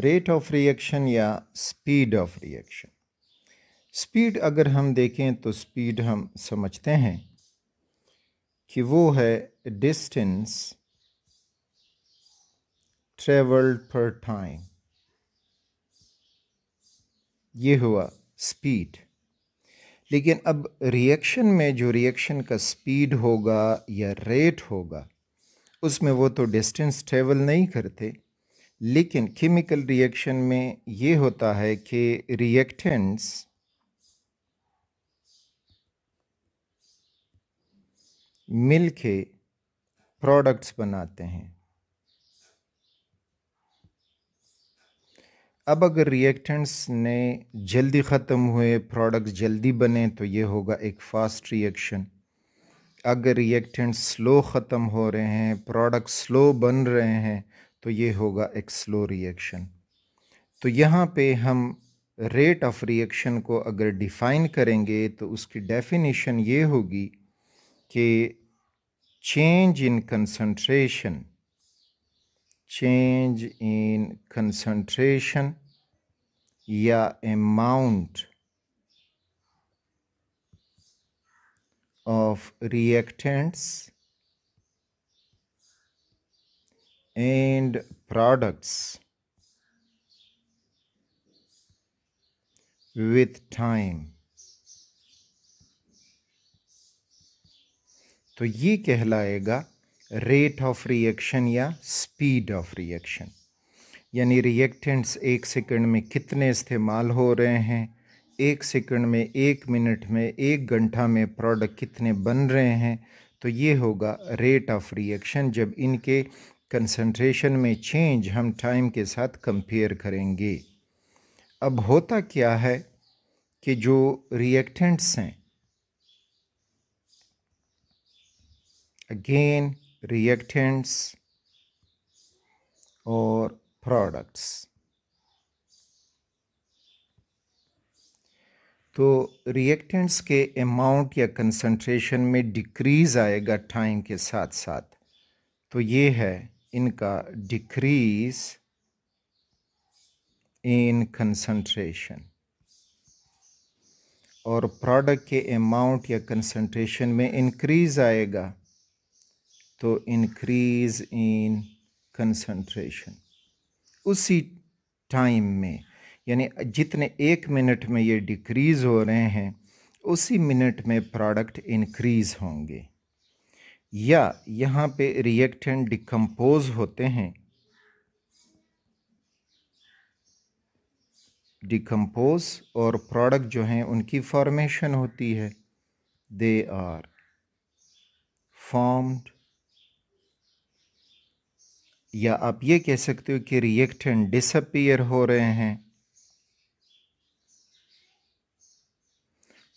Rate of reaction या speed of reaction speed अगर हम देखें तो स्पीड हम समझते हैं कि वो है डिस्टेंस ट्रेवल्ड पर टाइम ये हुआ स्पीड लेकिन अब रिएक्शन में जो रिएक्शन का स्पीड होगा या रेट होगा उसमें वो तो डिस्टेंस ट्रेवल नहीं करते लेकिन केमिकल रिएक्शन में ये होता है कि रिएक्टेंट्स मिल के प्रोडक्ट्स बनाते हैं अब अगर रिएक्टेंट्स ने जल्दी ख़त्म हुए प्रोडक्ट्स जल्दी बने तो ये होगा एक फ़ास्ट रिएक्शन अगर रिएक्टेंट्स स्लो ख़त्म हो रहे हैं प्रोडक्ट स्लो बन रहे हैं तो ये होगा एक स्लो रिएक्शन तो यहाँ पे हम रेट ऑफ रिएक्शन को अगर डिफाइन करेंगे तो उसकी डेफिनेशन ये होगी कि change in concentration change in concentration या amount of reactants and products with time तो ये कहलाएगा रेट ऑफ रिएक्शन या स्पीड ऑफ रिएक्शन यानी रिएक्टेंट्स एक सेकंड में कितने इस्तेमाल हो रहे हैं एक सेकंड में एक मिनट में एक घंटा में प्रोडक्ट कितने बन रहे हैं तो ये होगा रेट ऑफ रिएक्शन जब इनके कंसंट्रेशन में चेंज हम टाइम के साथ कंपेयर करेंगे अब होता क्या है कि जो रिएक्टेंट्स हैं अगेन रिएक्टेंट्स और प्रोडक्ट्स तो रिएक्टेंट्स के अमाउंट या कंसंट्रेशन में डिक्रीज़ आएगा टाइम के साथ साथ तो ये है इनका डिक्रीज इन कंसंट्रेशन और प्रोडक्ट के अमाउंट या कंसंट्रेशन में इंक्रीज आएगा तो इंक्रीज इन कंसंट्रेशन उसी टाइम में यानी जितने एक मिनट में ये डिक्रीज़ हो रहे हैं उसी मिनट में प्रोडक्ट इंक्रीज़ होंगे या यहाँ पे रिएक्टेंट डिकम्पोज होते हैं डिकम्पोज और प्रोडक्ट जो हैं उनकी फॉर्मेशन होती है दे आर फॉर्म्ड या आप ये कह सकते हो कि रिएक्टेंट डिसअपियर हो रहे हैं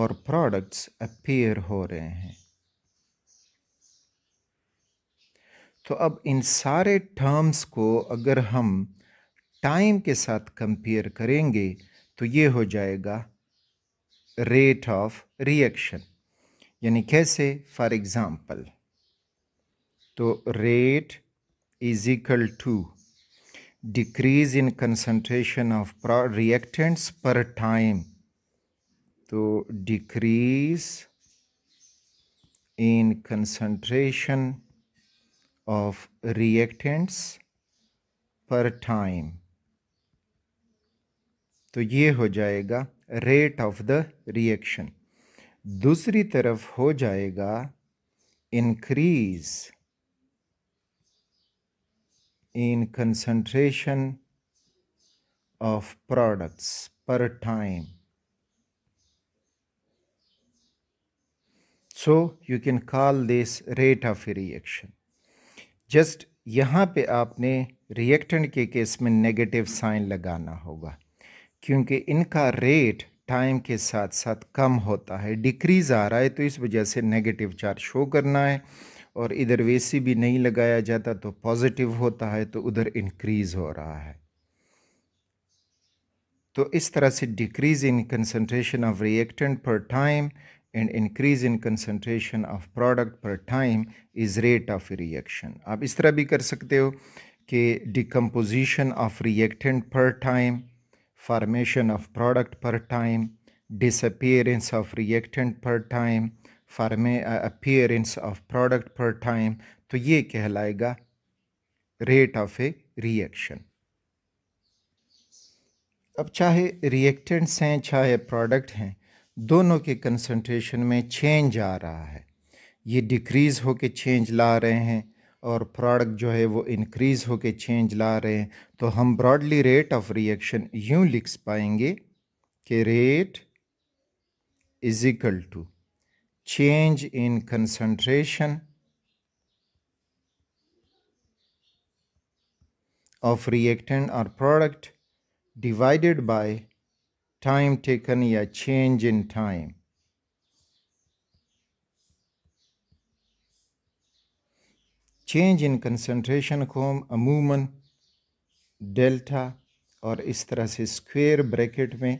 और प्रोडक्ट्स अपीयर हो रहे हैं तो अब इन सारे टर्म्स को अगर हम टाइम के साथ कंपेयर करेंगे तो ये हो जाएगा रेट ऑफ रिएक्शन यानी कैसे फॉर एग्ज़ाम्पल तो rate is equal to decrease in concentration of reactants per time तो decrease in concentration of reactants per time तो ये हो जाएगा रेट ऑफ द रिएक्शन दूसरी तरफ हो जाएगा increase in concentration of products per time so you can call this rate of reaction just यहाँ पे आपने रिएक्टेंट के केस में नेगेटिव साइन लगाना होगा क्योंकि इनका रेट टाइम के साथ साथ कम होता है डिक्रीज़ आ रहा है तो इस वजह से नेगेटिव चार्ज शो करना है और इधर वेसी भी नहीं लगाया जाता तो पॉजिटिव होता है तो उधर इंक्रीज़ हो रहा है तो इस तरह से decrease in concentration of reactant per time and increase in concentration of product per time is rate of reaction आप इस तरह भी कर सकते हो कि decomposition of reactant per time formation of product per time disappearance of reactant per time फार्मे appearance of product per time तो ये कहलाएगा रेट ऑफ ए रिएक्शन अब चाहे रिएक्टेंट्स हैं चाहे प्रोडक्ट हैं दोनों के कंसंट्रेशन में चेंज आ रहा है ये डिक्रीज़ होके चेंज ला रहे हैं और प्रोडक्ट जो है वो इनक्रीज़ होके चेंज ला रहे हैं तो हम ब्रॉडली रेट ऑफ रिएक्शन यूँ लिख पाएंगे कि rate is equal to change in concentration of reactant और product divided by time taken या change in time change in concentration com a movement delta और इस तरह से स्क्वेयर ब्रैकेट में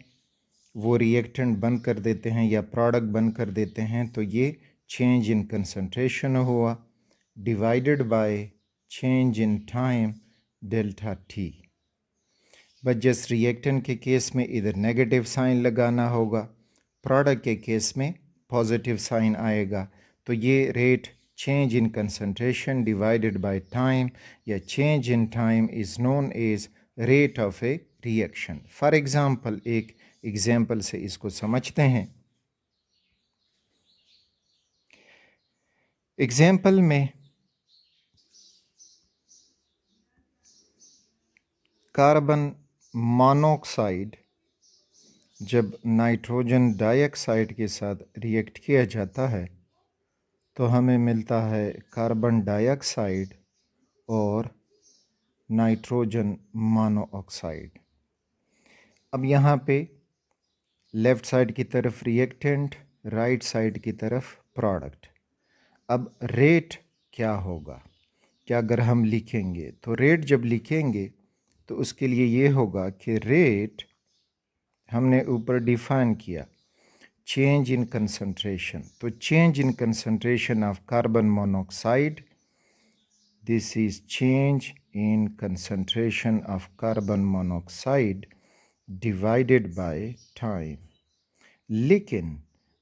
वो रिएक्टेंट बन कर देते हैं या प्रोडक्ट बन कर देते हैं तो ये चेंज इन कंसंट्रेशन हुआ divided by change in time delta T but just reactant के केस में इधर नेगेटिव साइन लगाना होगा प्रोडक्ट के केस में पॉजिटिव साइन आएगा तो ये rate change in concentration divided by time या change in time is known as rate of a reaction for example एक एग्जांपल से इसको समझते हैं एग्जांपल में कार्बन मोनोक्साइड जब नाइट्रोजन डाइऑक्साइड के साथ रिएक्ट किया जाता है तो हमें मिलता है कार्बन डाइऑक्साइड और नाइट्रोजन मोनोऑक्साइड अब यहाँ पे लेफ़्ट साइड की तरफ रिएक्टेंट राइट साइड की तरफ प्रोडक्ट अब रेट क्या होगा क्या अगर हम लिखेंगे तो रेट जब लिखेंगे तो उसके लिए ये होगा कि रेट हमने ऊपर डिफाइन किया चेंज इन कंसंट्रेशन तो change in concentration of carbon monoxide this is change in concentration of carbon monoxide divided by time लेकिन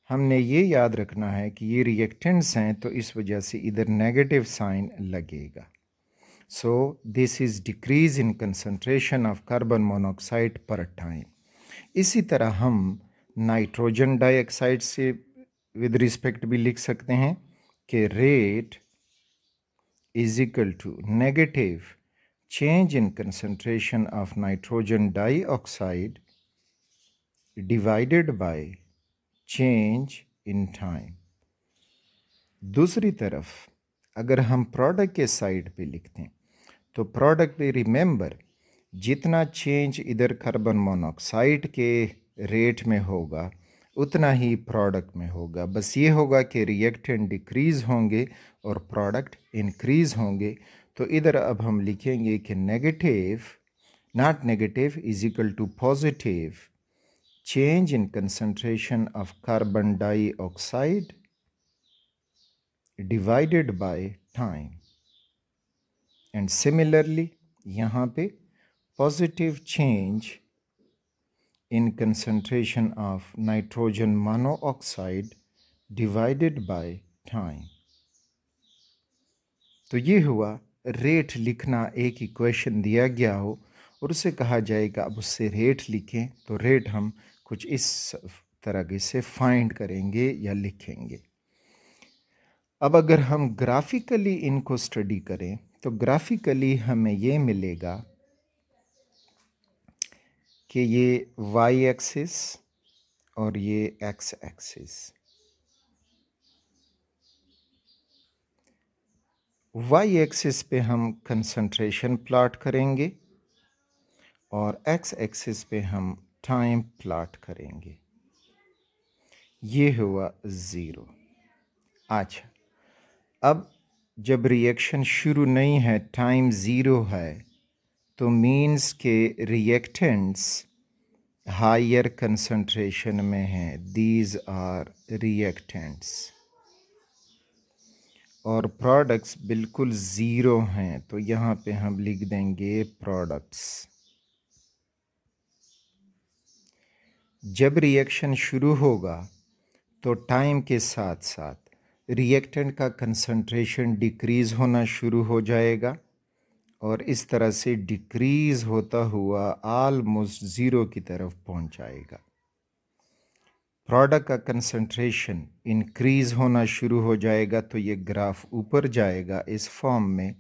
हमने ये याद रखना है कि ये रिएक्टेंट्स हैं तो इस वजह से इधर नेगेटिव साइन लगेगा So this is decrease in concentration of carbon monoxide per time. इसी तरह हम नाइट्रोजन डाइऑक्साइड से विद रिस्पेक्ट भी लिख सकते हैं कि rate is equal to negative change in concentration of nitrogen dioxide divided by change in time. दूसरी तरफ अगर हम प्रोडक्ट के साइड पे लिखते हैं तो प्रोडक्ट रिमेंबर जितना चेंज इधर कार्बन मोनोऑक्साइड के रेट में होगा उतना ही प्रोडक्ट में होगा बस ये होगा कि रिएक्टेंट डिक्रीज़ होंगे और प्रोडक्ट इंक्रीज़ होंगे तो इधर अब हम लिखेंगे कि negative not negative is equal to positive change in concentration of carbon dioxide divided by time and similarly यहाँ पे positive change in concentration of nitrogen monoxide divided by time तो ये हुआ रेट लिखना एक इक्वेशन दिया गया हो और उसे कहा जाएगा अब उससे रेट लिखें तो रेट हम कुछ इस तरह से फाइंड करेंगे या लिखेंगे अब अगर हम ग्राफिकली इनको स्टडी करें तो ग्राफिकली हमें ये मिलेगा कि ये वाई एक्सिस और ये एक्स एक्सिस वाई एक्सिस पे हम कंसंट्रेशन प्लाट करेंगे और एक्स एक्सिस पे हम टाइम प्लाट करेंगे ये हुआ ज़ीरो अच्छा अब जब रिएक्शन शुरू नहीं है टाइम ज़ीरो है तो मीन्स के रिएक्टेंट्स हायर कंसंट्रेशन में हैं दीज आर रिएक्टेंट्स और प्रोडक्ट्स बिल्कुल ज़ीरो हैं तो यहाँ पे हम लिख देंगे प्रोडक्ट्स जब रिएक्शन शुरू होगा तो टाइम के साथ साथ रिएक्टेंट का कंसंट्रेशन डिक्रीज़ होना शुरू हो जाएगा और इस तरह से डिक्रीज़ होता हुआ आलमोस्ट ज़ीरो की तरफ पहुंच जाएगा प्रोडक्ट का कंसंट्रेशन इंक्रीज़ होना शुरू हो जाएगा तो ये ग्राफ ऊपर जाएगा इस फॉर्म में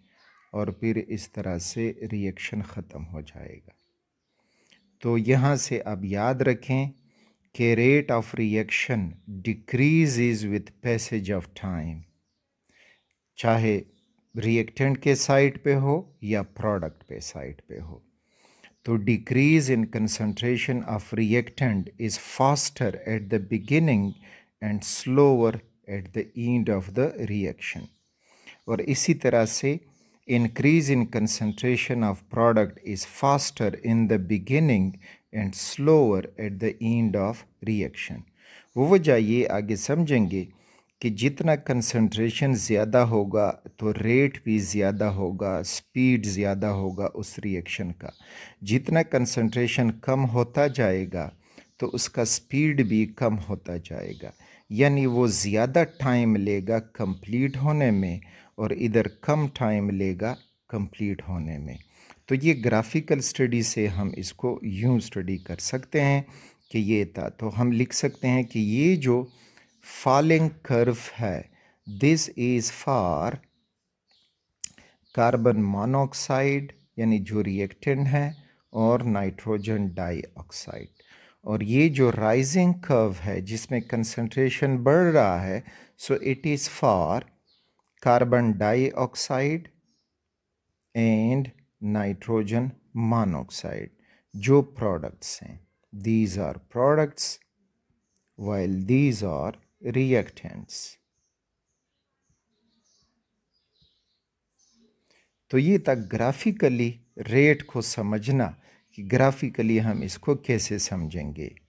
और फिर इस तरह से रिएक्शन ख़त्म हो जाएगा तो यहाँ से आप याद रखें के rate of reaction decrease is with passage of time चाहे रिएक्टेंट के साइड पे हो या प्रोडक्ट पे साइड पे हो तो decrease in concentration of reactant is faster at the beginning and slower at the end of the reaction और इसी तरह से increase in concentration of product is faster in the beginning and slower at the end of reaction वो वजह ये आगे समझेंगे कि जितना कंसंट्रेशन ज़्यादा होगा तो रेट भी ज़्यादा होगा स्पीड ज़्यादा होगा उस रिएक्शन का जितना कंसंट्रेशन कम होता जाएगा तो उसका स्पीड भी कम होता जाएगा यानी वो ज़्यादा टाइम लेगा कंप्लीट होने में और इधर कम टाइम लेगा कंप्लीट होने में तो ये ग्राफिकल स्टडी से हम इसको यूँ स्टडी कर सकते हैं कि ये था तो हम लिख सकते हैं कि ये जो फॉलिंग कर्व है this is for carbon monoxide यानी जो रिएक्टेंट है और नाइट्रोजन डाइऑक्साइड और ये जो राइजिंग कर्व है जिसमें कंसंट्रेशन बढ़ रहा है so it is for carbon dioxide nitrogen monoxide जो प्रोडक्ट्स हैं these are products while these are reactants तो ये था ग्राफिकली रेट को समझना कि ग्राफिकली हम इसको कैसे समझेंगे